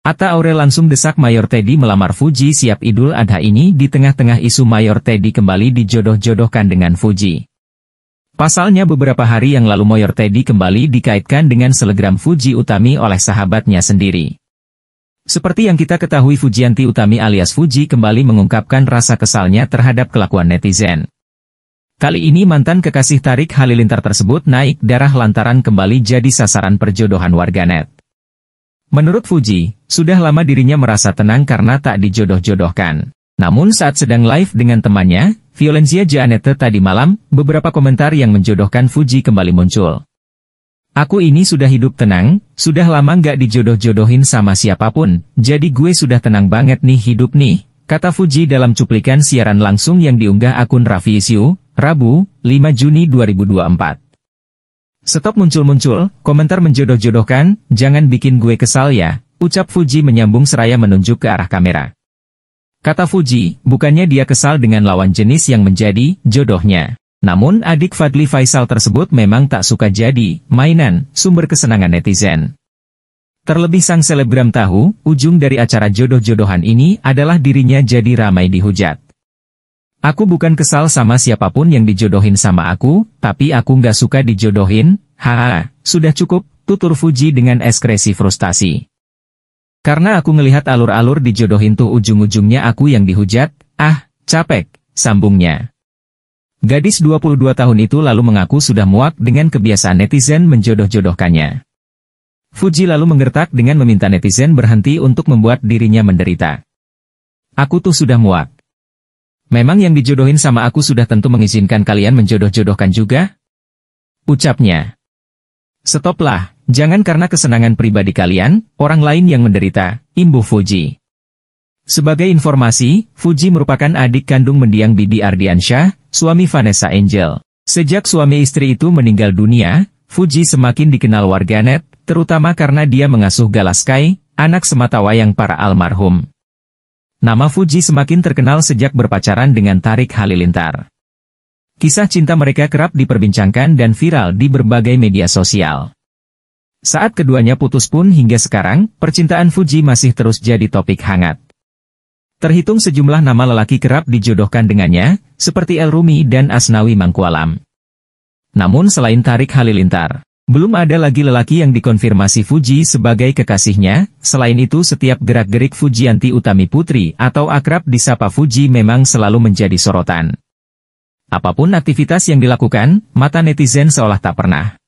Atta Aure langsung desak Mayor Teddy melamar Fuji siap Idul Adha ini di tengah-tengah isu Mayor Teddy kembali dijodoh-jodohkan dengan Fuji. Pasalnya beberapa hari yang lalu Mayor Teddy kembali dikaitkan dengan selegram Fuji Utami oleh sahabatnya sendiri. Seperti yang kita ketahui Fujianti Utami alias Fuji kembali mengungkapkan rasa kesalnya terhadap kelakuan netizen. Kali ini mantan kekasih Tarik Halilintar tersebut naik darah lantaran kembali jadi sasaran perjodohan warganet. Menurut Fuji, sudah lama dirinya merasa tenang karena tak dijodoh-jodohkan. Namun saat sedang live dengan temannya, Violencia Janete tadi malam, beberapa komentar yang menjodohkan Fuji kembali muncul. Aku ini sudah hidup tenang, sudah lama nggak dijodoh-jodohin sama siapapun, jadi gue sudah tenang banget nih hidup nih, kata Fuji dalam cuplikan siaran langsung yang diunggah akun Raffi Isiu, Rabu, 5 Juni 2024. Stop muncul-muncul, komentar menjodoh-jodohkan, jangan bikin gue kesal ya, ucap Fuji menyambung seraya menunjuk ke arah kamera. Kata Fuji, bukannya dia kesal dengan lawan jenis yang menjadi jodohnya. Namun adik Fadli Faisal tersebut memang tak suka jadi mainan, sumber kesenangan netizen. Terlebih sang selebgram tahu, ujung dari acara jodoh-jodohan ini adalah dirinya jadi ramai dihujat. Aku bukan kesal sama siapapun yang dijodohin sama aku, tapi aku nggak suka dijodohin, haha, sudah cukup, tutur Fuji dengan ekskresi frustasi. Karena aku ngelihat alur-alur dijodohin tuh ujung-ujungnya aku yang dihujat, ah, capek, sambungnya. Gadis 22 tahun itu lalu mengaku sudah muak dengan kebiasaan netizen menjodoh-jodohkannya. Fuji lalu menggertak dengan meminta netizen berhenti untuk membuat dirinya menderita. Aku tuh sudah muak. Memang yang dijodohin sama aku sudah tentu mengizinkan kalian menjodoh-jodohkan juga? Ucapnya. Stoplah, jangan karena kesenangan pribadi kalian, orang lain yang menderita, imbu Fuji. Sebagai informasi, Fuji merupakan adik kandung mendiang Bibi Ardiansyah, suami Vanessa Angel. Sejak suami istri itu meninggal dunia, Fuji semakin dikenal warganet, terutama karena dia mengasuh Galaskai, anak semata wayang para almarhum. Nama Fuji semakin terkenal sejak berpacaran dengan Tarik Halilintar. Kisah cinta mereka kerap diperbincangkan dan viral di berbagai media sosial. Saat keduanya putus pun hingga sekarang, percintaan Fuji masih terus jadi topik hangat. Terhitung sejumlah nama lelaki kerap dijodohkan dengannya, seperti El Rumi dan Asnawi Mangkualam. Namun selain Tarik Halilintar, belum ada lagi lelaki yang dikonfirmasi Fuji sebagai kekasihnya, selain itu setiap gerak-gerik Fujianti Utami Putri atau akrab disapa Fuji memang selalu menjadi sorotan. Apapun aktivitas yang dilakukan, mata netizen seolah tak pernah